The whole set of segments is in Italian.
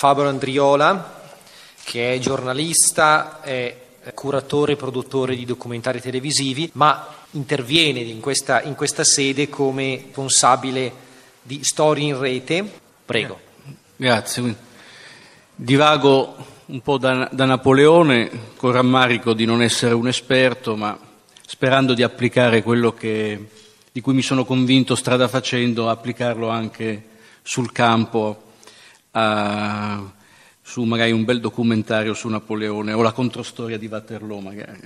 Fabio Andriola, che è giornalista, è curatore e produttore di documentari televisivi, ma interviene in questa, in questa sede come responsabile di Storie in Rete. Prego. Grazie. Divago un po' da, da Napoleone, con rammarico di non essere un esperto, ma sperando di applicare quello che, di cui mi sono convinto strada facendo, applicarlo anche sul campo a, su magari un bel documentario su Napoleone o la controstoria di Waterloo magari.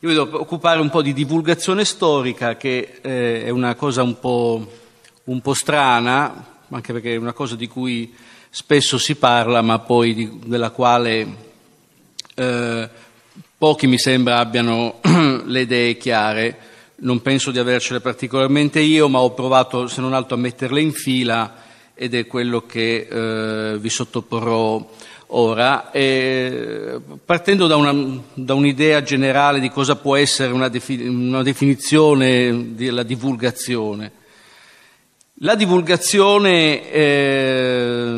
Io mi devo occupare un po' di divulgazione storica che eh, è una cosa un po', un po' strana, anche perché è una cosa di cui spesso si parla, ma poi di, della quale eh, pochi mi sembra abbiano le idee chiare. Non penso di avercele particolarmente io, ma ho provato se non altro a metterle in fila ed è quello che eh, vi sottoporrò ora. E partendo da, una, da, un'idea generale di cosa può essere una, defin- una definizione della divulgazione. La divulgazione eh,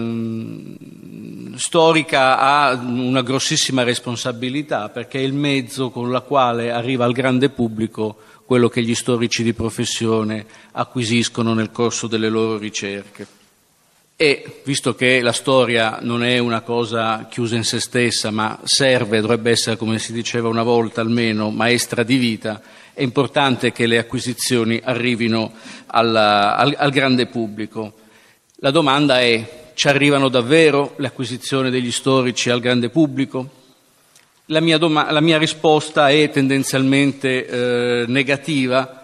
storica ha una grossissima responsabilità perché è il mezzo con la quale arriva al grande pubblico quello che gli storici di professione acquisiscono nel corso delle loro ricerche. E visto che la storia non è una cosa chiusa in se stessa, ma serve, dovrebbe essere, come si diceva una volta almeno, maestra di vita, è importante che le acquisizioni arrivino alla, al, al grande pubblico. La domanda è, ci arrivano davvero le acquisizioni degli storici al grande pubblico? La mia, doma- la mia, risposta è tendenzialmente eh, negativa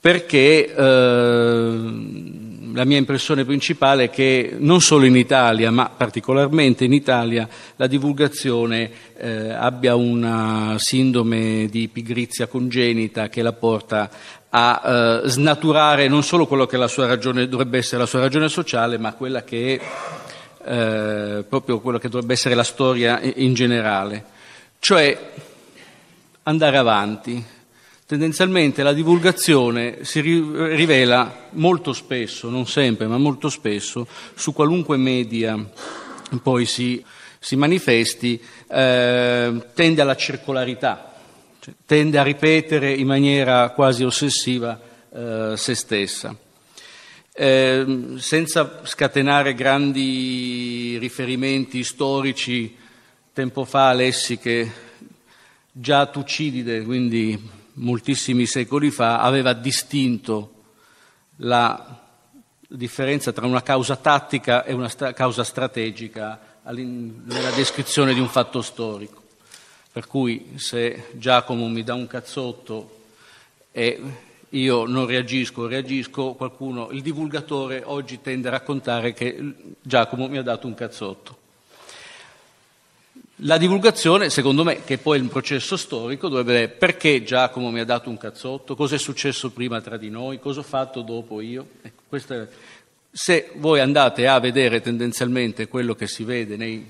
perché eh, la mia impressione principale è che non solo in Italia, ma particolarmente in Italia, la divulgazione eh, abbia una sindrome di pigrizia congenita che la porta a eh, snaturare non solo quello che ragione, dovrebbe essere la sua ragione sociale, ma quella che è eh, proprio quella che dovrebbe essere la storia in generale. Cioè andare avanti, tendenzialmente la divulgazione si rivela molto spesso, non sempre, ma molto spesso, su qualunque media poi si, si manifesti, eh, tende alla circolarità, cioè, tende a ripetere in maniera quasi ossessiva eh, se stessa. Eh, senza scatenare grandi riferimenti storici, tempo fa Alessi che già Tucidide, quindi moltissimi secoli fa, aveva distinto la differenza tra una causa tattica e una sta- causa strategica nella descrizione di un fatto storico. Per cui se Giacomo mi dà un cazzotto e io non reagisco, reagisco qualcuno, il divulgatore oggi tende a raccontare che Giacomo mi ha dato un cazzotto. La divulgazione, secondo me, che poi è un processo storico, dovrebbe essere perché Giacomo mi ha dato un cazzotto, cosa è successo prima tra di noi, cosa ho fatto dopo io. Ecco, questa, se voi andate a vedere tendenzialmente quello che si vede nei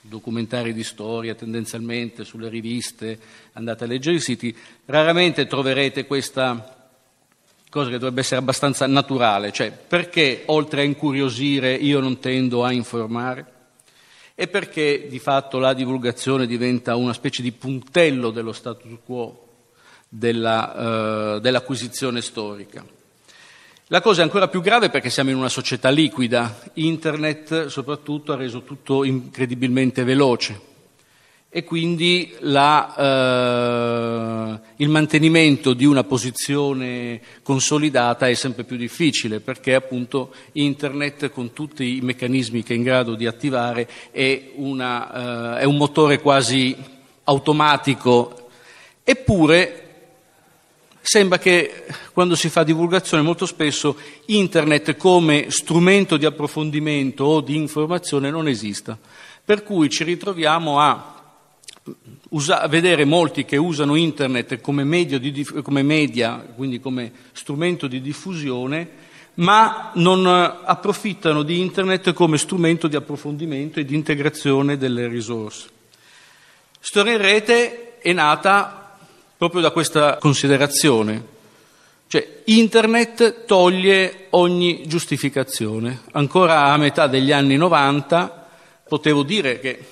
documentari di storia, tendenzialmente sulle riviste, andate a leggere i siti, raramente troverete questa cosa che dovrebbe essere abbastanza naturale, cioè perché oltre a incuriosire io non tendo a informare? e perché di fatto la divulgazione diventa una specie di puntello dello status quo della, eh, dell'acquisizione storica. La cosa è ancora più grave perché siamo in una società liquida, Internet soprattutto ha reso tutto incredibilmente veloce e quindi la, eh, il mantenimento di una posizione consolidata è sempre più difficile perché appunto Internet con tutti i meccanismi che è in grado di attivare è, una, eh, è un motore quasi automatico, eppure sembra che quando si fa divulgazione molto spesso Internet come strumento di approfondimento o di informazione non esista, per cui ci ritroviamo a usa, vedere molti che usano internet come, di, come media, quindi come strumento di diffusione, ma non eh, approfittano di internet come strumento di approfondimento e di integrazione delle risorse. Storia in rete è nata proprio da questa considerazione, cioè internet toglie ogni giustificazione. Ancora a metà degli anni 90 potevo dire che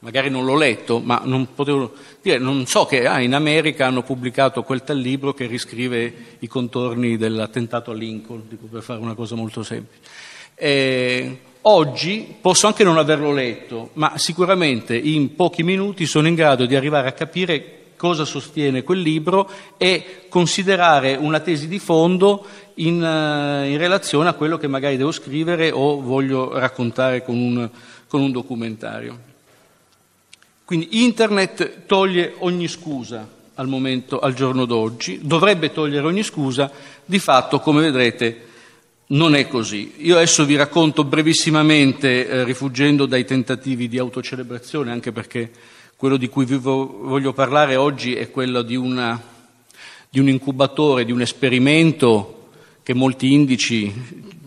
magari non l'ho letto, ma non potevo dire, non so che ah, in America hanno pubblicato quel tal libro che riscrive i contorni dell'attentato a Lincoln, dico per fare una cosa molto semplice. Eh, oggi posso anche non averlo letto, ma sicuramente in pochi minuti sono in grado di arrivare a capire cosa sostiene quel libro e considerare una tesi di fondo in, eh, in relazione a quello che magari devo scrivere o voglio raccontare con un, con un documentario. Quindi Internet toglie ogni scusa al momento, al giorno d'oggi, dovrebbe togliere ogni scusa, di fatto, come vedrete, non è così. Io adesso vi racconto brevissimamente, eh, rifuggendo dai tentativi di autocelebrazione, anche perché quello di cui vi voglio parlare oggi è quello di, una, di un incubatore, di un esperimento che molti indici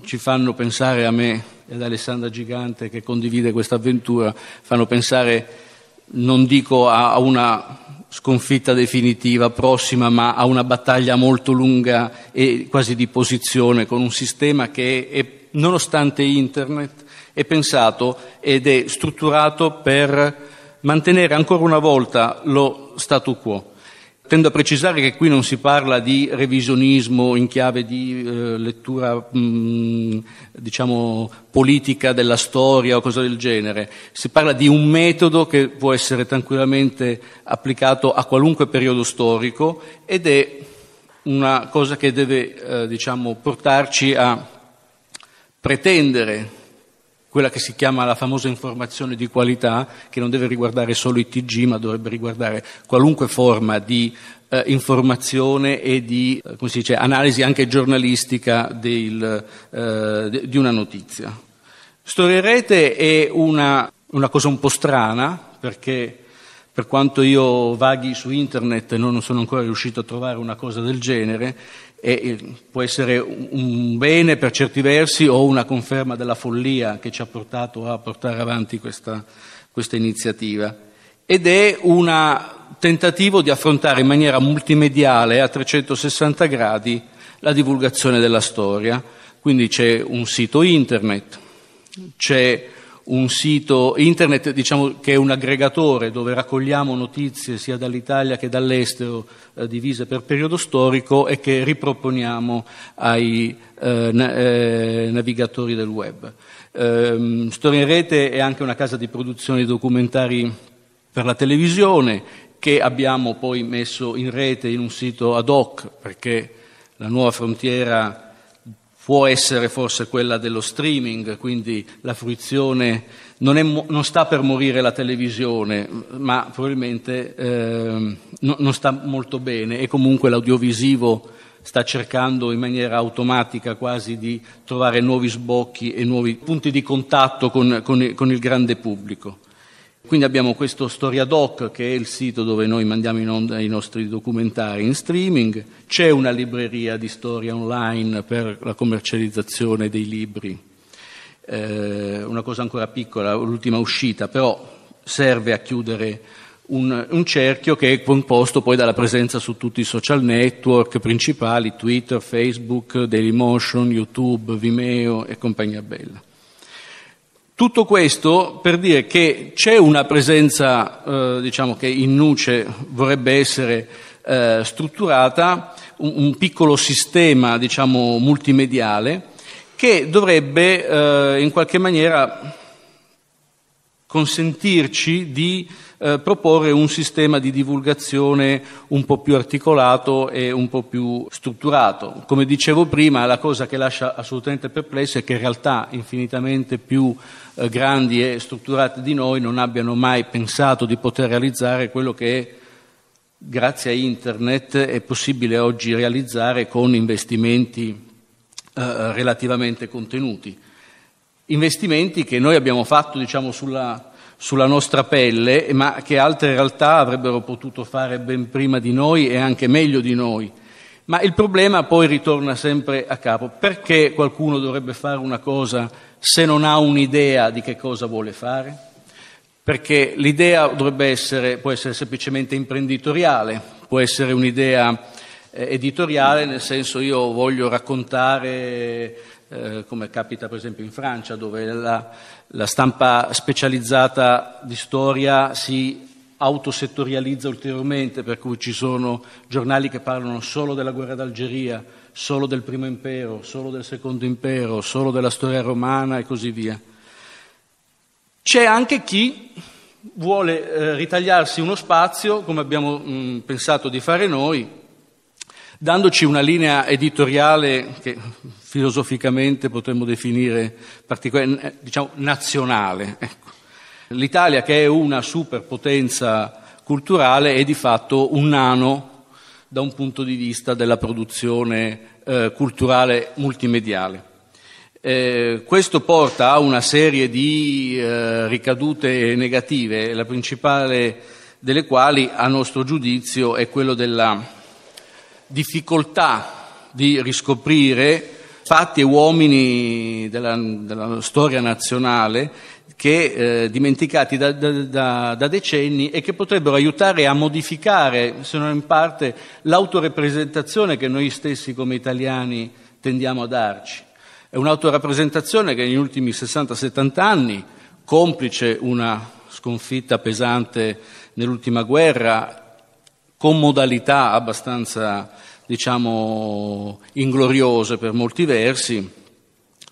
ci fanno pensare a me e ad Alessandra Gigante che condivide questa avventura, fanno pensare non dico a una sconfitta definitiva prossima, ma a una battaglia molto lunga e quasi di posizione con un sistema che è, nonostante Internet è pensato ed è strutturato per mantenere ancora una volta lo statu quo. Tendo a precisare che qui non si parla di revisionismo in chiave di eh, lettura mh, mm, diciamo, politica della storia o cose del genere, si parla di un metodo che può essere tranquillamente applicato a qualunque periodo storico ed è una cosa che deve eh, diciamo, portarci a pretendere quella che si chiama la famosa informazione di qualità, che non deve riguardare solo i TG, ma dovrebbe riguardare qualunque forma di eh, informazione e di eh, dice, analisi anche giornalistica del, eh, di una notizia. Storia rete è una, una cosa un po' strana, perché per quanto io vaghi su internet non sono ancora riuscito a trovare una cosa del genere, e può essere un bene per certi versi o una conferma della follia che ci ha portato a portare avanti questa, questa iniziativa. Ed è un tentativo di affrontare in maniera multimediale a 360 gradi la divulgazione della storia. Quindi c'è un sito internet, c'è un sito internet diciamo, che è un aggregatore dove raccogliamo notizie sia dall'Italia che dall'estero eh, divise per periodo storico e che riproponiamo ai eh, na- eh, navigatori del web. Ehm, Storia in Rete è anche una casa di produzione di documentari per la televisione che abbiamo poi messo in rete in un sito ad hoc perché la nuova frontiera può essere forse quella dello streaming, quindi la fruizione, non, è, non sta per morire la televisione, ma probabilmente eh, no, non sta molto bene e comunque l'audiovisivo sta cercando in maniera automatica quasi di trovare nuovi sbocchi e nuovi punti di contatto con, con, con il grande pubblico. Quindi abbiamo questo Storiadoc che è il sito dove noi mandiamo in onda i nostri documentari in streaming, c'è una libreria di storia online per la commercializzazione dei libri, eh, una cosa ancora piccola, l'ultima uscita, però serve a chiudere un, un, cerchio che è composto poi dalla presenza su tutti i social network principali, Twitter, Facebook, Dailymotion, YouTube, Vimeo e compagnia bella. Tutto questo per dire che c'è una presenza, eh, diciamo che in nuce vorrebbe essere eh, strutturata, un, un, piccolo sistema, diciamo, multimediale che dovrebbe eh, in qualche maniera consentirci di eh, proporre un sistema di divulgazione un po' più articolato e un po' più strutturato. Come dicevo prima, la cosa che lascia assolutamente perplesso è che realtà infinitamente più eh, grandi e strutturate di noi non abbiano mai pensato di poter realizzare quello che grazie a internet è possibile oggi realizzare con investimenti eh, eh relativamente contenuti investimenti che noi abbiamo fatto diciamo, sulla, sulla nostra pelle, ma che altre realtà avrebbero potuto fare ben prima di noi e anche meglio di noi. Ma il problema poi ritorna sempre a capo. Perché qualcuno dovrebbe fare una cosa se non ha un'idea di che cosa vuole fare? Perché l'idea dovrebbe essere, può essere semplicemente imprenditoriale, può essere un'idea eh, editoriale, nel senso io voglio raccontare eh, come capita per esempio in Francia, dove la, la stampa specializzata di storia si autosettorializza ulteriormente, per cui ci sono giornali che parlano solo della guerra d'Algeria, solo del primo impero, solo del secondo impero, solo della storia romana e così via. C'è anche chi vuole eh, ritagliarsi uno spazio, come abbiamo mh, pensato di fare noi, dandoci una linea editoriale che filosoficamente potremmo definire eh, diciamo, nazionale. Ecco. L'Italia, che è una superpotenza culturale, è di fatto un nano da un punto di vista della produzione eh, culturale multimediale. Eh, questo porta a una serie di eh, ricadute negative, la principale delle quali, a nostro giudizio, è quella della difficoltà di riscoprire fatti e uomini della, della storia nazionale che eh, dimenticati da, da, da, decenni e che potrebbero aiutare a modificare, se non in parte, l'autorepresentazione che noi stessi come italiani tendiamo a darci. È un'autorepresentazione che negli ultimi 60-70 anni, complice una sconfitta pesante nell'ultima guerra con modalità abbastanza, diciamo, ingloriose per molti versi,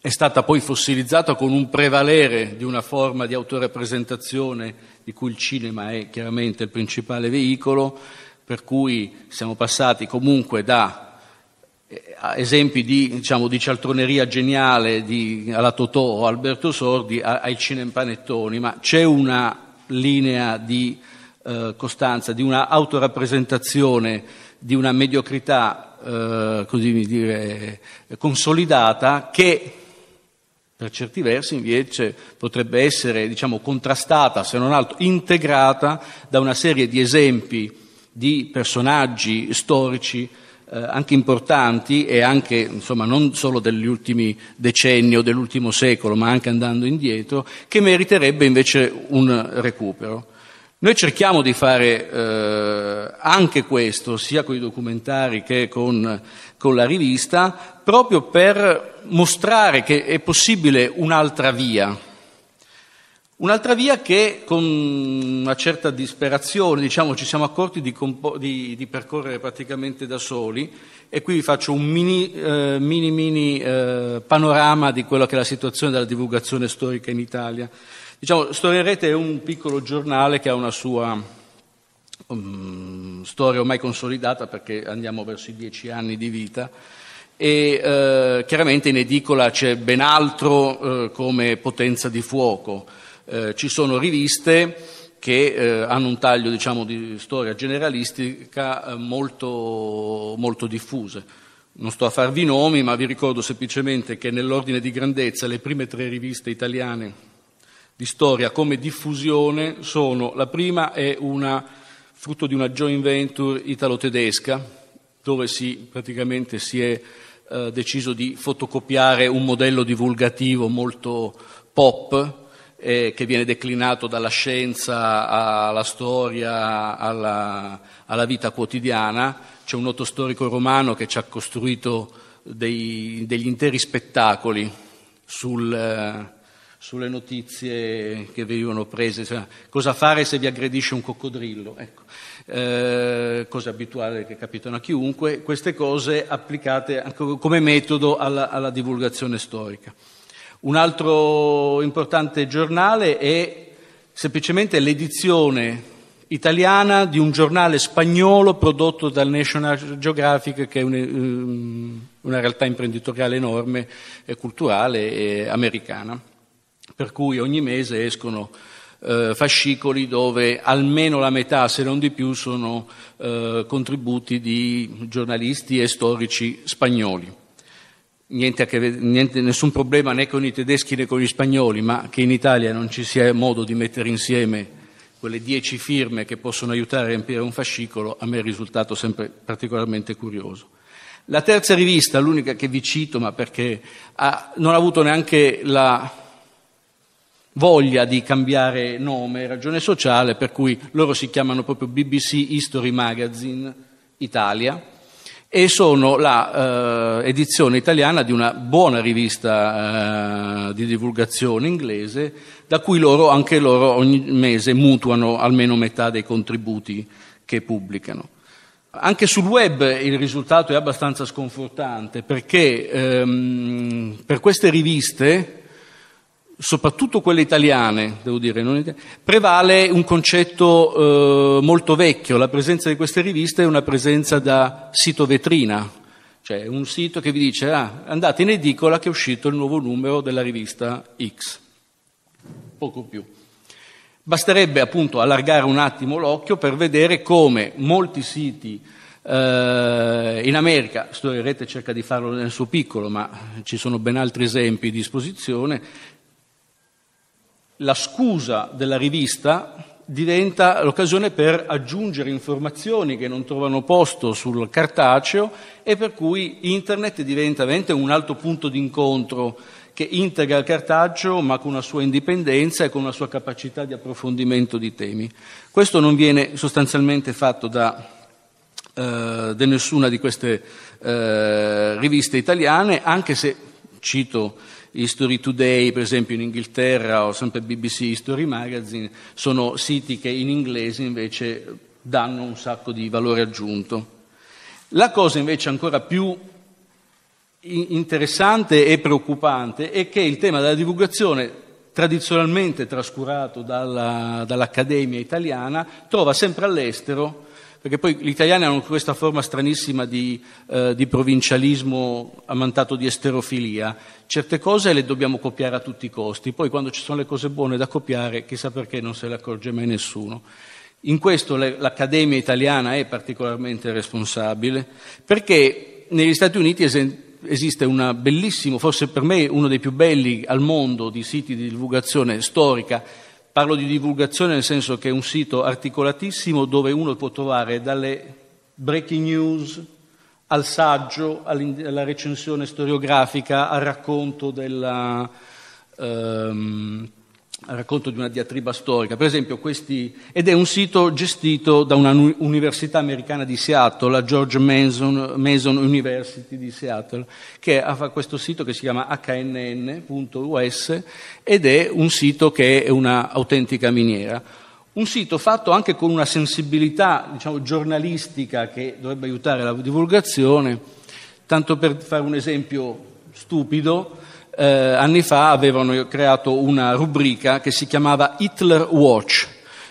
è stata poi fossilizzata con un prevalere di una forma di autorepresentazione di cui il cinema è chiaramente il principale veicolo, per cui siamo passati comunque da eh, esempi di, diciamo, di cialtroneria geniale di, alla Totò o Alberto Sordi ai cinempanettoni, ma c'è una linea di eh, costanza, di una autorappresentazione, di una mediocrità eh, così dire, consolidata che per certi versi invece potrebbe essere diciamo, contrastata, se non altro integrata da una serie di esempi di personaggi storici eh, anche importanti e anche insomma, non solo degli ultimi decenni o dell'ultimo secolo, ma anche andando indietro, che meriterebbe invece un recupero. Noi cerchiamo di fare eh, anche questo, sia con i documentari che con, con, la rivista, proprio per mostrare che è possibile un'altra via. Un'altra via che con una certa disperazione diciamo, ci siamo accorti di, compo- di, di, percorrere praticamente da soli e qui vi faccio un mini eh, mini, mini eh, panorama di quella che è la situazione della divulgazione storica in Italia. Diciamo, Storia in Rete è un piccolo giornale che ha una sua um, storia ormai consolidata perché andiamo verso i dieci anni di vita e eh, chiaramente in edicola c'è ben altro eh, come potenza di fuoco. Eh, ci sono riviste che eh, hanno un taglio diciamo, di storia generalistica eh, molto, molto diffuse. Non sto a farvi nomi, ma vi ricordo semplicemente che nell'ordine di grandezza le prime tre riviste italiane di storia come diffusione sono, la prima è una, frutto di una joint venture italo-tedesca, dove si, praticamente si è eh, deciso di fotocopiare un modello divulgativo molto pop, eh, che viene declinato dalla scienza alla storia, alla, alla vita quotidiana. C'è un noto storico romano che ci ha costruito dei, degli interi spettacoli sul, eh, sulle notizie che venivano prese, cioè, cosa fare se vi aggredisce un coccodrillo, ecco. eh, cosa abituale che capitano a chiunque, queste cose applicate come metodo alla, alla divulgazione storica. Un altro importante giornale è semplicemente l'edizione italiana di un giornale spagnolo prodotto dal National Geographic, che è un, eh, una realtà imprenditoriale enorme, eh, culturale e americana per cui ogni mese escono eh, fascicoli dove almeno la metà, se non di più, sono eh, contributi di giornalisti e storici spagnoli. Niente vedere, niente, nessun problema né con i tedeschi né con gli spagnoli, ma che in Italia non ci sia modo di mettere insieme quelle dieci firme che possono aiutare a riempire un fascicolo, a me è risultato sempre particolarmente curioso. La terza rivista, l'unica che vi cito, ma perché ha, non ha avuto neanche la voglia di cambiare nome, ragione sociale, per cui loro si chiamano proprio BBC History Magazine Italia e sono la eh, edizione italiana di una buona rivista eh, di divulgazione inglese, da cui loro, anche loro ogni mese mutuano almeno metà dei contributi che pubblicano. Anche sul web il risultato è abbastanza sconfortante perché ehm, per queste riviste soprattutto quelle italiane, devo dire, non, prevale un concetto eh, molto vecchio, la presenza di queste riviste è una presenza da sito vetrina, cioè un sito che vi dice ah, andate in edicola che è uscito il nuovo numero della rivista X, poco più. Basterebbe appunto allargare un attimo l'occhio per vedere come molti siti eh, in America, Storia Rete cerca di farlo nel suo piccolo, ma ci sono ben altri esempi a disposizione, la scusa della rivista diventa l'occasione per aggiungere informazioni che non trovano posto sul cartaceo e per cui internet diventa veramente un altro punto d'incontro che integra il cartaceo ma con una sua indipendenza e con una sua capacità di approfondimento di temi. Questo non viene sostanzialmente fatto da, eh, da nessuna di queste eh, riviste italiane, anche se, cito History Today, per esempio in Inghilterra, o sempre BBC History Magazine, sono siti che in inglese invece danno un sacco di valore aggiunto. La cosa invece ancora più interessante e preoccupante è che il tema della divulgazione tradizionalmente trascurato dalla, dall'Accademia italiana, trova sempre all'estero perché poi gli italiani hanno questa forma stranissima di, eh, di provincialismo ammantato di esterofilia. Certe cose le dobbiamo copiare a tutti i costi, poi quando ci sono le cose buone da copiare, chissà perché non se le accorge mai nessuno. In questo l'Accademia italiana è particolarmente responsabile, perché negli Stati Uniti esiste un bellissimo, forse per me uno dei più belli al mondo, di siti di divulgazione storica Parlo di divulgazione nel senso che è un sito articolatissimo dove uno può trovare dalle breaking news al saggio, alla recensione storiografica, al racconto della, ehm, racconto di una diatriba storica, per esempio questi, ed è un sito gestito da un'università americana di Seattle, la George Mason, Mason University di Seattle, che ha questo sito che si chiama hnn.us ed è un sito che è un'autentica miniera. Un sito fatto anche con una sensibilità diciamo, giornalistica che dovrebbe aiutare la divulgazione, tanto per fare un esempio stupido, eh, anni fa avevano creato una rubrica che si chiamava Hitler Watch,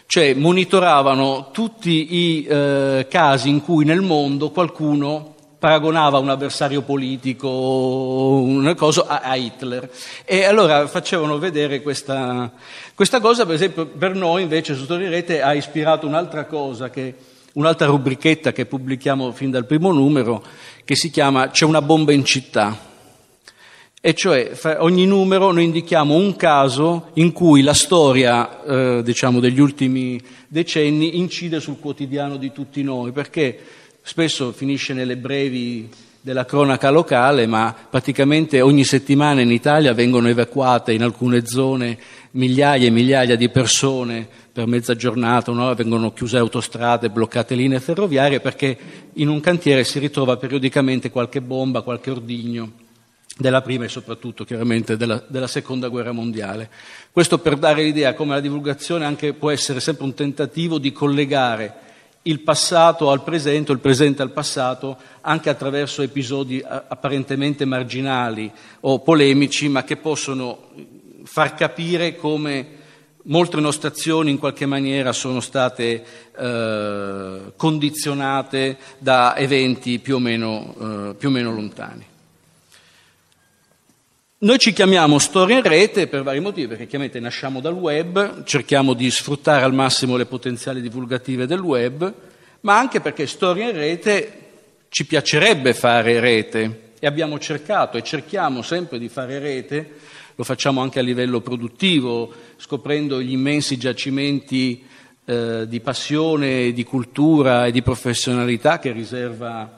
cioè monitoravano tutti i eh, casi in cui nel mondo qualcuno paragonava un avversario politico o una cosa a, a Hitler e allora facevano vedere questa, questa, cosa per esempio per noi invece su Torirete ha ispirato un'altra cosa che, un'altra rubrichetta che pubblichiamo fin dal primo numero che si chiama C'è una bomba in città e cioè ogni numero noi indichiamo un caso in cui la storia eh, diciamo, degli ultimi decenni incide sul quotidiano di tutti noi, perché spesso finisce nelle brevi della cronaca locale, ma praticamente ogni settimana in Italia vengono evacuate in alcune zone migliaia e migliaia di persone per mezza giornata, un'ora vengono chiuse autostrade, bloccate linee ferroviarie, perché in un cantiere si ritrova periodicamente qualche bomba, qualche ordigno della prima e soprattutto chiaramente della, della, seconda guerra mondiale. Questo per dare l'idea come la divulgazione anche può essere sempre un tentativo di collegare il passato al presente, il presente al passato, anche attraverso episodi eh, apparentemente marginali o polemici, ma che possono far capire come molte nostre azioni in qualche maniera sono state eh, condizionate da eventi più o meno, eh, più o meno lontani. Noi ci chiamiamo storia in rete per vari motivi, perché chiaramente nasciamo dal web, cerchiamo di sfruttare al massimo le potenziali divulgative del web, ma anche perché storia in rete ci piacerebbe fare rete e abbiamo cercato e cerchiamo sempre di fare rete, lo facciamo anche a livello produttivo, scoprendo gli immensi giacimenti eh, di passione, di cultura e di professionalità che riserva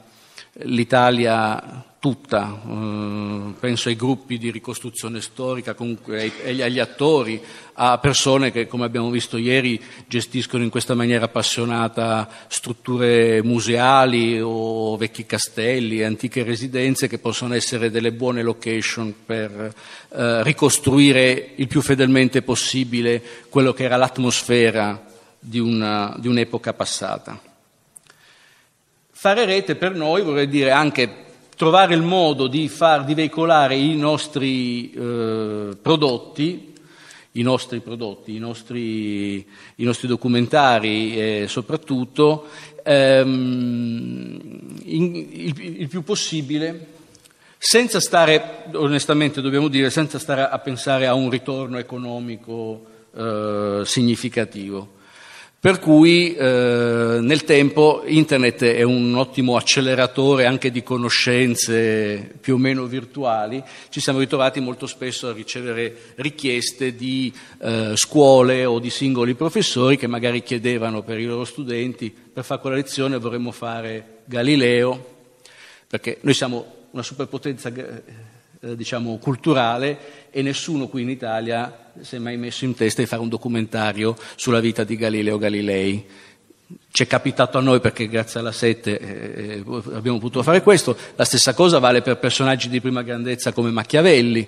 l'Italia tutta, eh, penso ai gruppi di ricostruzione storica, comunque agli attori, a persone che, come abbiamo visto ieri, gestiscono in questa maniera appassionata strutture museali o vecchi castelli, antiche residenze che possono essere delle buone location per eh, ricostruire il più fedelmente possibile quello che era l'atmosfera di, una, di un'epoca passata. Fare rete per noi vorrei dire anche trovare il modo di far di veicolare i nostri eh, prodotti i nostri prodotti, i nostri, i nostri documentari eh, soprattutto, ehm, in, il, il, più possibile, senza stare, onestamente dobbiamo dire, senza stare a pensare a un ritorno economico eh, significativo. Per cui eh, nel tempo internet è un ottimo acceleratore anche di conoscenze più o meno virtuali, ci siamo ritrovati molto spesso a ricevere richieste di eh, scuole o di singoli professori che magari chiedevano per i loro studenti per fare quella lezione vorremmo fare Galileo, perché noi siamo una superpotenza eh, eh, diciamo, culturale e nessuno qui in Italia si è mai messo in testa di fare un documentario sulla vita di Galileo Galilei. Ci è capitato a noi perché grazie alla sette eh, eh abbiamo potuto fare questo, la stessa cosa vale per personaggi di prima grandezza come Machiavelli,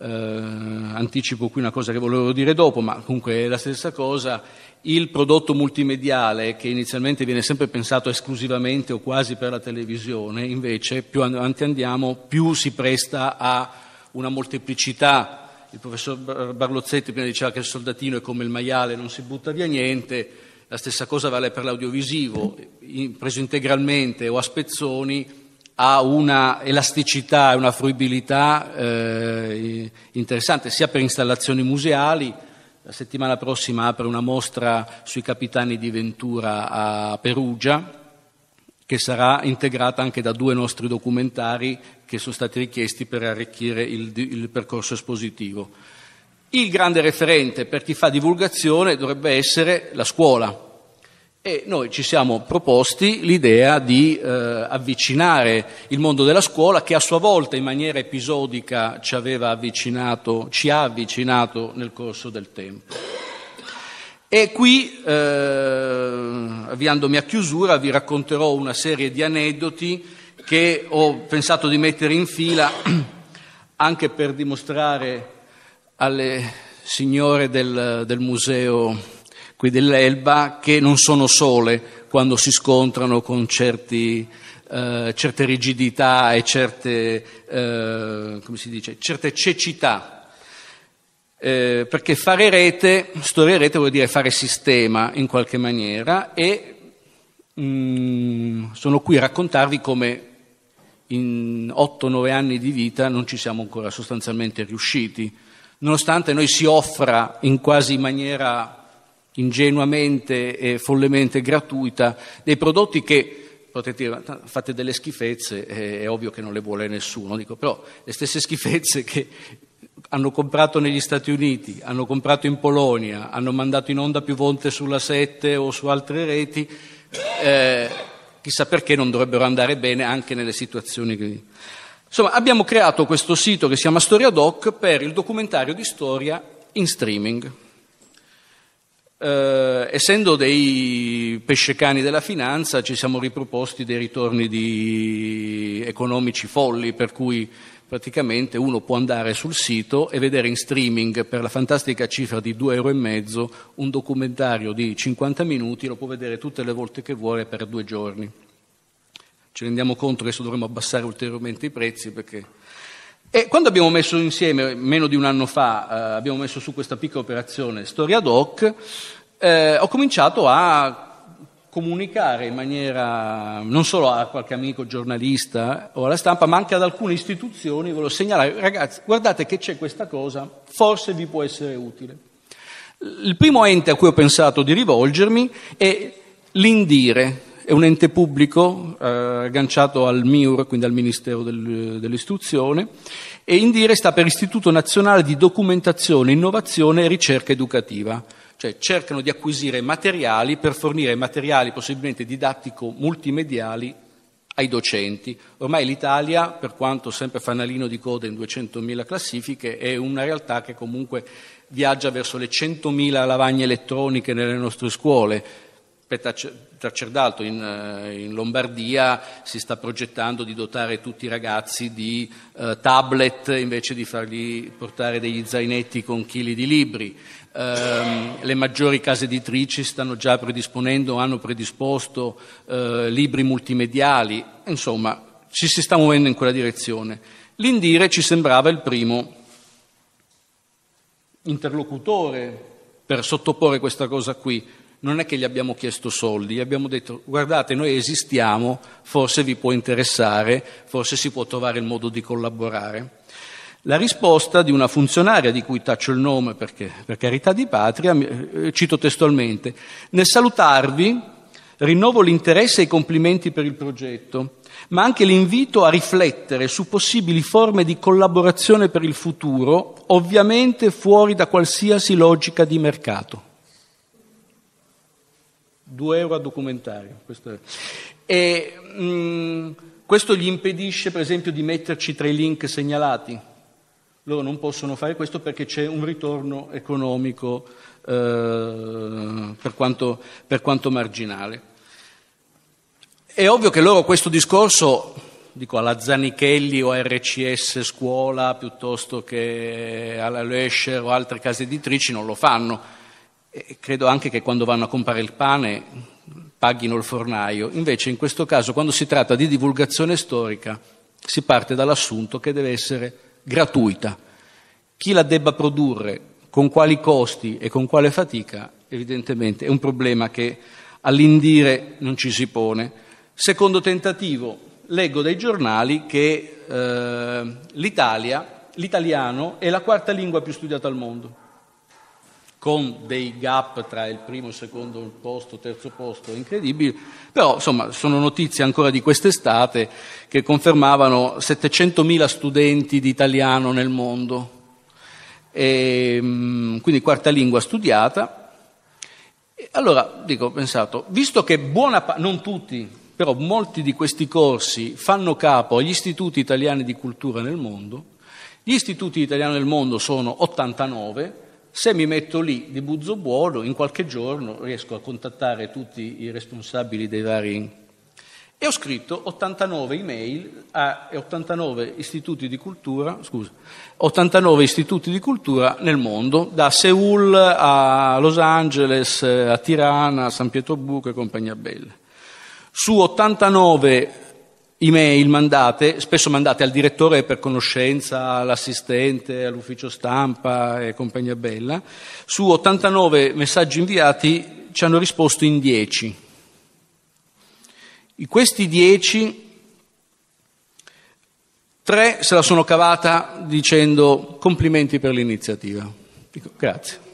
eh, anticipo qui una cosa che volevo dire dopo, ma comunque è la stessa cosa, il prodotto multimediale che inizialmente viene sempre pensato esclusivamente o quasi per la televisione, invece più avanti andiamo più si presta a una molteplicità. Il professor Barlozzetti prima diceva che il soldatino è come il maiale, non si butta via niente, la stessa cosa vale per l'audiovisivo, preso integralmente o a spezzoni ha una elasticità e una fruibilità eh, interessante sia per installazioni museali, la settimana prossima apre una mostra sui capitani di Ventura a Perugia, che sarà integrata anche da due nostri documentari che sono stati richiesti per arricchire il, il percorso espositivo. Il grande referente per chi fa divulgazione dovrebbe essere la scuola, e noi ci siamo proposti l'idea di eh, avvicinare il mondo della scuola, che a sua volta in maniera episodica ci, ci ha avvicinato nel corso del tempo. E qui, eh, avviandomi a chiusura, vi racconterò una serie di aneddoti che ho pensato di mettere in fila anche per dimostrare alle signore del, del museo qui dell'Elba, che non sono sole quando si scontrano con certi, eh, certe rigidità e certe, eh, dice, certe cecità. Eh, perché fare rete, storia rete vuol dire fare sistema in qualche maniera e mh, mm, sono qui a raccontarvi come in 8-9 anni di vita non ci siamo ancora sostanzialmente riusciti, nonostante noi si offra in quasi maniera ingenuamente e follemente gratuita dei prodotti che potete dire fate delle schifezze, eh, è ovvio che non le vuole nessuno, Dico, però le stesse schifezze che hanno comprato negli Stati Uniti, hanno comprato in Polonia, hanno mandato in onda più volte sulla 7 o su altre reti, eh, chissà perché non dovrebbero andare bene anche nelle situazioni che... Insomma, abbiamo creato questo sito che si chiama Storia Doc per il documentario di storia in streaming. Eh, essendo dei pescecani della finanza ci siamo riproposti dei ritorni economici folli per cui praticamente uno può andare sul sito e vedere in streaming per la fantastica cifra di 2,5 euro un documentario di 50 minuti, lo può vedere tutte le volte che vuole per due giorni. Ci rendiamo conto che adesso dovremmo abbassare ulteriormente i prezzi perché e quando abbiamo messo insieme, meno di un anno fa, eh, abbiamo messo su questa piccola operazione Storia Doc, eh, ho cominciato a comunicare in maniera non solo a qualche amico giornalista o alla stampa, ma anche ad alcune istituzioni, volevo segnalare, ragazzi, guardate che c'è questa cosa, forse vi può essere utile. Il primo ente a cui ho pensato di rivolgermi è l'Indire, è un ente pubblico eh, agganciato al MIUR, quindi al Ministero del, dell'Istruzione, e Indire sta per Istituto Nazionale di Documentazione, Innovazione e Ricerca Educativa, cioè cercano di acquisire materiali per fornire materiali possibilmente didattico-multimediali ai docenti. Ormai l'Italia, per quanto sempre fanalino di coda in 200.000 classifiche, è una realtà che comunque viaggia verso le 100.000 lavagne elettroniche nelle nostre scuole da Cerdalto in, eh, in, Lombardia si sta progettando di dotare tutti i ragazzi di eh, tablet invece di fargli portare degli zainetti con chili di libri. Eh, le maggiori case editrici stanno già predisponendo, hanno predisposto eh, libri multimediali, insomma ci si sta muovendo in quella direzione. L'Indire ci sembrava il primo interlocutore per sottoporre questa cosa qui non è che gli abbiamo chiesto soldi, gli abbiamo detto guardate noi esistiamo, forse vi può interessare, forse si può trovare il modo di collaborare. La risposta di una funzionaria, di cui taccio il nome perché, per carità di patria, eh, cito testualmente, nel salutarvi rinnovo l'interesse e i complimenti per il progetto, ma anche l'invito a riflettere su possibili forme di collaborazione per il futuro, ovviamente fuori da qualsiasi logica di mercato. 2 euro a documentario. Questo, e, mh, mm, questo gli impedisce, per esempio, di metterci tra i link segnalati. Loro non possono fare questo perché c'è un ritorno economico eh, per, quanto, per quanto marginale. È ovvio che loro questo discorso dico alla Zanichelli o a RCS Scuola piuttosto che alla Lescher o altre case editrici non lo fanno. E credo anche che quando vanno a comprare il pane paghino il fornaio. Invece in questo caso, quando si tratta di divulgazione storica, si parte dall'assunto che deve essere gratuita. Chi la debba produrre, con quali costi e con quale fatica, evidentemente è un problema che all'indire non ci si pone. Secondo tentativo, leggo dai giornali che eh, l'Italia, l'italiano è la quarta lingua più studiata al mondo con dei gap tra il primo, secondo posto, terzo posto, incredibili, però insomma sono notizie ancora di quest'estate che confermavano 700.000 studenti di italiano nel mondo, e, ehm, quindi quarta lingua studiata. Allora dico, ho pensato, visto che buona parte, non tutti, però molti di questi corsi fanno capo agli istituti italiani di cultura nel mondo, gli istituti italiani nel mondo sono 89, se mi metto lì di buzzo buono, in qualche giorno riesco a contattare tutti i responsabili dei vari... E ho scritto 89 email a 89 istituti di cultura, scusa, 89 istituti di cultura nel mondo, da Seoul a Los Angeles, a Tirana, a San Pietroburgo e compagnia bella. Su 89 email mandate, spesso mandate al direttore per conoscenza, all'assistente, all'ufficio stampa e compagnia bella, su 89 messaggi inviati ci hanno risposto in 10. In questi 10, 3 se la sono cavata dicendo complimenti per l'iniziativa. Dico, grazie.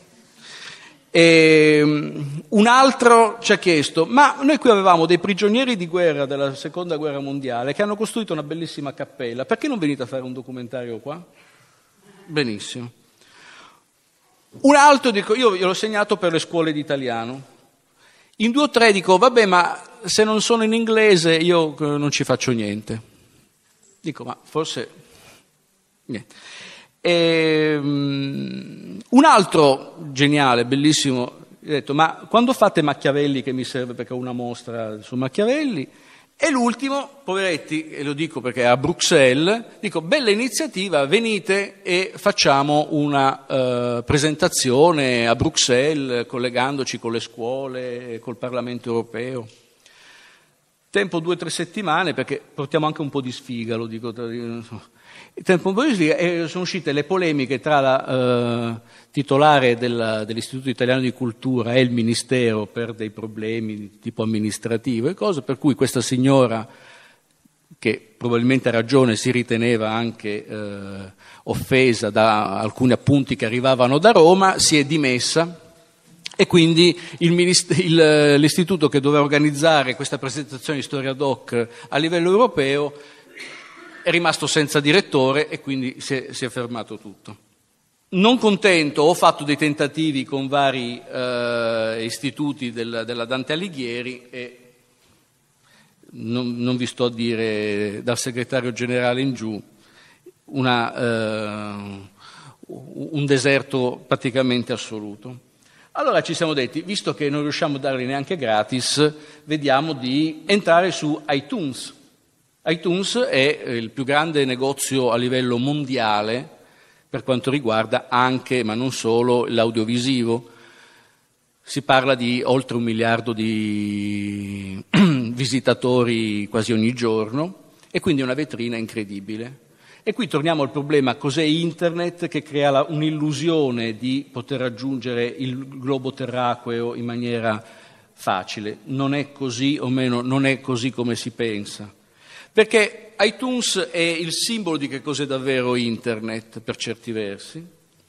E ehm, un altro ci ha chiesto, ma noi qui avevamo dei prigionieri di guerra della seconda guerra mondiale che hanno costruito una bellissima cappella, perché non venite a fare un documentario qua? Benissimo. Un altro dico, io l'ho segnato per le scuole di italiano. In due o tre dico, vabbè, ma se non sono in inglese io eh, non ci faccio niente. Dico, ma forse... Niente. E, um, un altro geniale, bellissimo, ha detto, ma quando fate Machiavelli che mi serve perché ho una mostra su Machiavelli? E l'ultimo, poveretti, e lo dico perché è a Bruxelles, dico bella iniziativa, venite e facciamo una eh, presentazione a Bruxelles collegandoci con le scuole, col Parlamento europeo. Tempo due o tre settimane perché portiamo anche un po' di sfiga, lo dico. Tra... Tempo Boisli eh, sono uscite le polemiche tra la eh, titolare della, dell'Istituto Italiano di Cultura e il Ministero per dei problemi di tipo amministrativo e cose, per cui questa signora, che probabilmente ha ragione si riteneva anche eh, offesa da alcuni appunti che arrivavano da Roma, si è dimessa e quindi il il, l'istituto che doveva organizzare questa presentazione di storia doc a livello europeo è rimasto senza direttore e quindi si è, si è fermato tutto. Non contento, ho fatto dei tentativi con vari eh, istituti del, della Dante Alighieri e non, non, vi sto a dire dal segretario generale in giù una, eh, un deserto praticamente assoluto. Allora ci siamo detti, visto che non riusciamo a darli neanche gratis, vediamo di entrare su iTunes iTunes è eh, il più grande negozio a livello mondiale per quanto riguarda anche, ma non solo, l'audiovisivo. Si parla di oltre un miliardo di visitatori quasi ogni giorno e quindi una vetrina incredibile. E qui torniamo al problema cos'è Internet che crea la, un'illusione di poter raggiungere il globo terracqueo in maniera facile. Non è così, o meno non è così come si pensa. Perché iTunes è il simbolo di che cos'è davvero Internet per certi versi.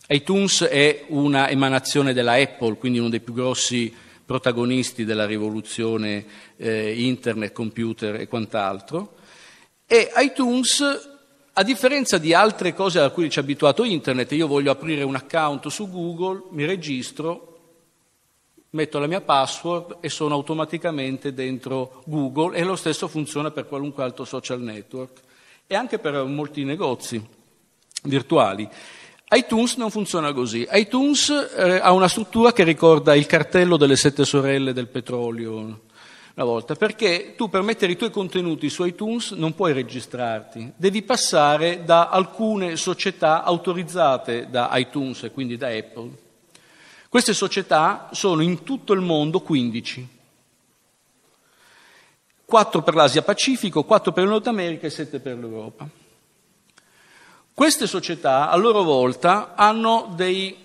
iTunes è una emanazione della Apple, quindi uno dei più grossi protagonisti della rivoluzione eh, Internet, computer e quant'altro. E iTunes a differenza di altre cose a cui ci ha abituato Internet, io voglio aprire un account su Google, mi registro, metto la mia password e sono automaticamente dentro Google e lo stesso funziona per qualunque altro social network e anche per molti negozi virtuali. iTunes non funziona così. iTunes eh, ha una struttura che ricorda il cartello delle sette sorelle del petrolio una volta, perché tu per mettere i tuoi contenuti su iTunes non puoi registrarti, devi passare da alcune società autorizzate da iTunes e quindi da Apple. Queste società sono in tutto il mondo 15. 4 per l'Asia Pacifico, 4 per il Nord America e 7 per l'Europa. Queste società a loro volta hanno dei,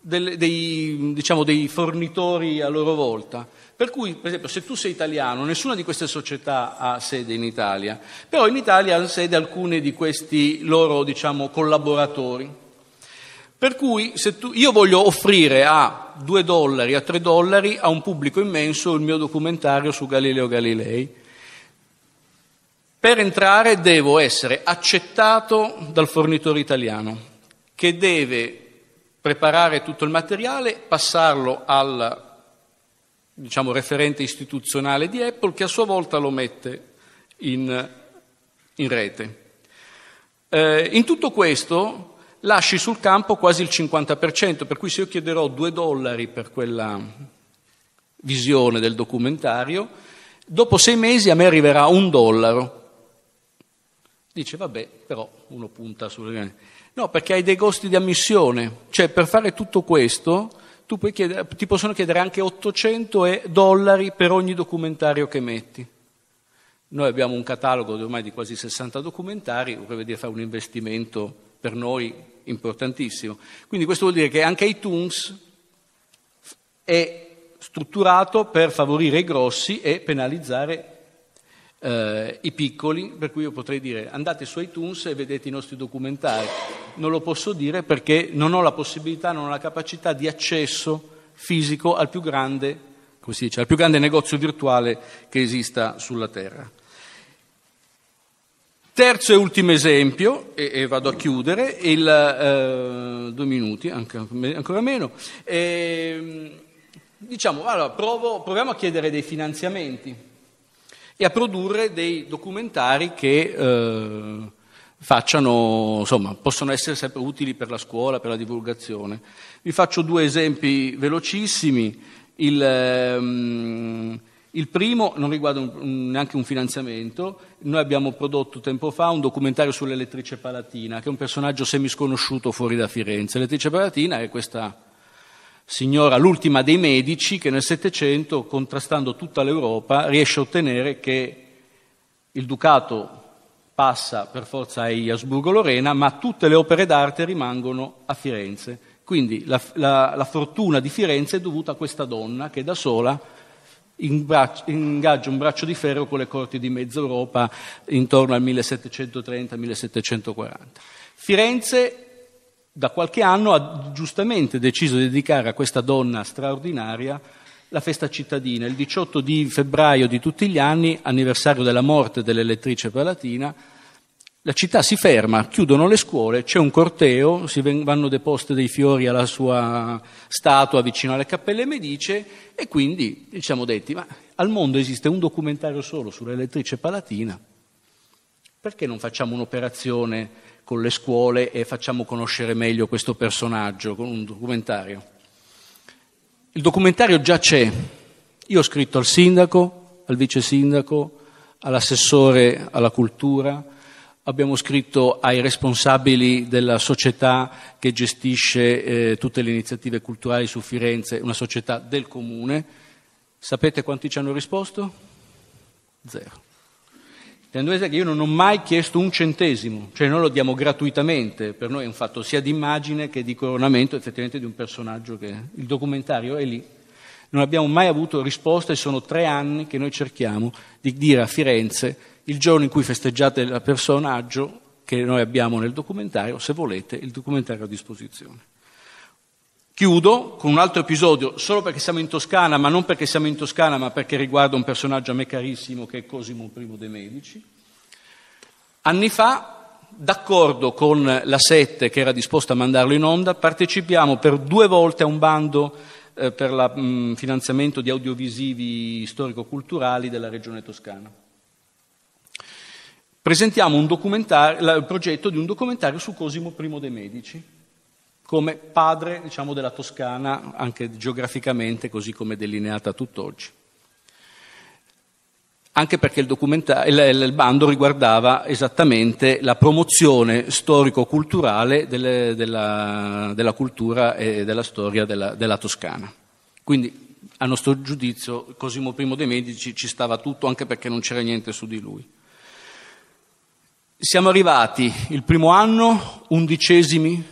dei, dei, diciamo, dei fornitori a loro volta. Per cui, per esempio, se tu sei italiano, nessuna di queste società ha sede in Italia, però in Italia hanno sede alcune di questi loro diciamo, collaboratori. Per cui tu, io voglio offrire a 2 dollari, a 3 dollari a un pubblico immenso il mio documentario su Galileo Galilei. Per entrare devo essere accettato dal fornitore italiano che deve preparare tutto il materiale, passarlo al diciamo, referente istituzionale di Apple che a sua volta lo mette in, in rete. Eh, in tutto questo lasci sul campo quasi il 50%, per cui se io chiederò 2 dollari per quella visione del documentario, dopo sei mesi a me arriverà un dollaro. Dice, vabbè, però uno punta sul... No, perché hai dei costi di ammissione, cioè per fare tutto questo chiedere, ti possono chiedere anche 800 dollari per ogni documentario che metti. Noi abbiamo un catalogo di ormai di quasi 60 documentari, vorrebbe dire fare un investimento per noi importantissimo. Quindi questo vuol dire che anche iTunes è strutturato per favorire i grossi e penalizzare eh, i piccoli, per cui io potrei dire andate su iTunes e vedete i nostri documentari. Non lo posso dire perché non ho la possibilità, non ho la capacità di accesso fisico al più grande, dice, al più grande negozio virtuale che esista sulla Terra. Terzo e ultimo esempio, e, e vado a chiudere, il, eh, due minuti, anche, ancora meno. E, ehm, diciamo, allora, provo, proviamo a chiedere dei finanziamenti e a produrre dei documentari che eh, facciano, insomma, possono essere sempre utili per la scuola, per la divulgazione. Vi faccio due esempi velocissimi. Il, eh, il primo non riguarda un, un, neanche un finanziamento, noi abbiamo prodotto tempo fa un documentario sull'elettrice Palatina, che è un personaggio semisconosciuto fuori da Firenze. L'elettrice Palatina è questa signora, l'ultima dei medici, che nel Settecento, contrastando tutta l'Europa, riesce a ottenere che il ducato passa per forza ai Asburgo-Lorena, ma tutte le opere d'arte rimangono a Firenze. Quindi la, la, la fortuna di Firenze è dovuta a questa donna che da sola ingaggia un braccio di ferro con le corti di mezza Europa intorno al 1730-1740. Firenze da qualche anno ha giustamente deciso di dedicare a questa donna straordinaria la festa cittadina. Il 18 di febbraio di tutti gli anni, anniversario della morte dell'elettrice palatina, la città si ferma, chiudono le scuole, c'è un corteo, vanno deposte dei fiori alla sua statua vicino alle cappelle Medice e quindi ci siamo detti, ma al mondo esiste un documentario solo sull'elettrice palatina, perché non facciamo un'operazione con le scuole e facciamo conoscere meglio questo personaggio con un documentario? Il documentario già c'è, io ho scritto al sindaco, al vice sindaco, all'assessore alla cultura, Abbiamo scritto ai responsabili della società che gestisce eh, tutte le iniziative culturali su Firenze, una società del comune. Sapete quanti ci hanno risposto? Zero. L'andoese che io non ho mai chiesto un centesimo, cioè noi lo diamo gratuitamente, per noi è un fatto sia di immagine che di coronamento effettivamente di un personaggio che il documentario è lì. Non abbiamo mai avuto risposte, sono tre anni che noi cerchiamo di dire a Firenze il giorno in cui festeggiate il personaggio che noi abbiamo nel documentario, se volete il documentario a disposizione. Chiudo con un altro episodio, solo perché siamo in Toscana, ma non perché siamo in Toscana, ma perché riguarda un personaggio a me carissimo che è Cosimo I dei Medici. Anni fa, d'accordo con la Sette che era disposta a mandarlo in onda, partecipiamo per due volte a un bando eh, per il finanziamento di audiovisivi storico-culturali della regione toscana presentiamo il progetto di un documentario su Cosimo I de' Medici, come padre diciamo, della Toscana, anche geograficamente, così come delineata tutt'oggi. Anche perché il, il, il bando riguardava esattamente la promozione storico-culturale delle, della, della, cultura e della storia della, della Toscana. Quindi, a nostro giudizio, Cosimo I de' Medici ci stava tutto, anche perché non c'era niente su di lui. Siamo arrivati il primo anno, undicesimi,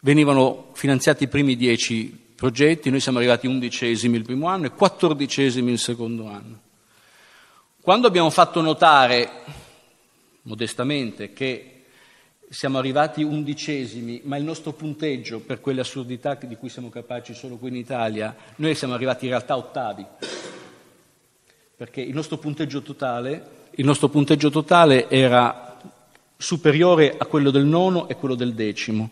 venivano finanziati i primi dieci progetti, noi siamo arrivati undicesimi il primo anno e quattordicesimi il secondo anno. Quando abbiamo fatto notare, modestamente, che siamo arrivati undicesimi, ma il nostro punteggio per quelle assurdità di cui siamo capaci solo qui in Italia, noi siamo arrivati in realtà ottavi, perché il nostro punteggio totale, il nostro punteggio totale era superiore a quello del nono e quello del decimo.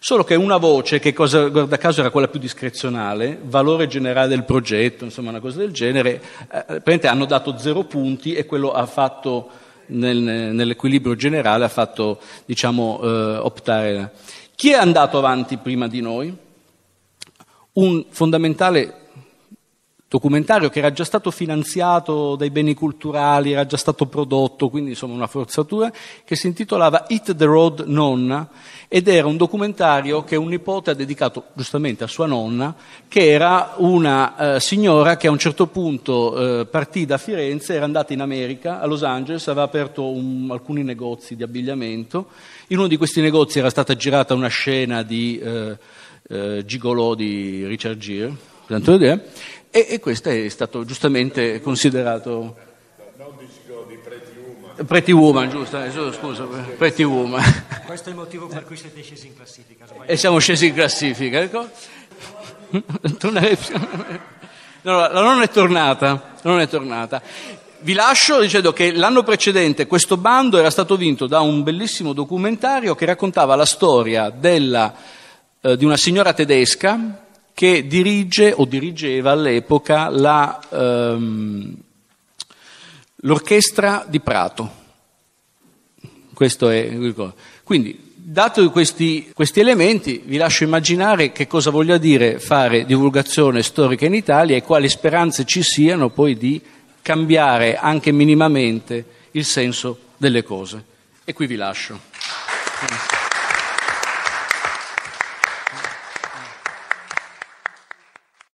Solo che una voce, che cosa, guarda caso era quella più discrezionale, valore generale del progetto, insomma una cosa del genere, eh, hanno dato zero punti e quello ha fatto, nel, nell'equilibrio generale, ha fatto diciamo, eh, optare. Chi è andato avanti prima di noi? Un fondamentale documentario che era già stato finanziato dai beni culturali, era già stato prodotto, quindi insomma una forzatura, che si intitolava Hit the Road Nonna ed era un documentario che un nipote ha dedicato giustamente a sua nonna, che era una eh, signora che a un certo punto eh, partì da Firenze, era andata in America, a Los Angeles, aveva aperto un, alcuni negozi di abbigliamento, in uno di questi negozi era stata girata una scena di eh, eh Gigolò di Richard Gere, e, e questo è stato giustamente considerato... Non dicevo di Pretty Woman. Pretty Woman, giusto, eh, scusa, Pretty Woman. Questo è il motivo per cui siete scesi in classifica. Sbagliato. E siamo scesi in classifica, ecco. No, la non è tornata, non è tornata. Vi lascio dicendo che l'anno precedente questo bando era stato vinto da un bellissimo documentario che raccontava la storia della, eh, di una signora tedesca che dirige o dirigeva all'epoca la, ehm, l'orchestra di Prato. Questo è Quindi, dato questi, questi elementi, vi lascio immaginare che cosa voglia dire fare divulgazione storica in Italia e quali speranze ci siano poi di cambiare anche minimamente il senso delle cose. E qui vi lascio.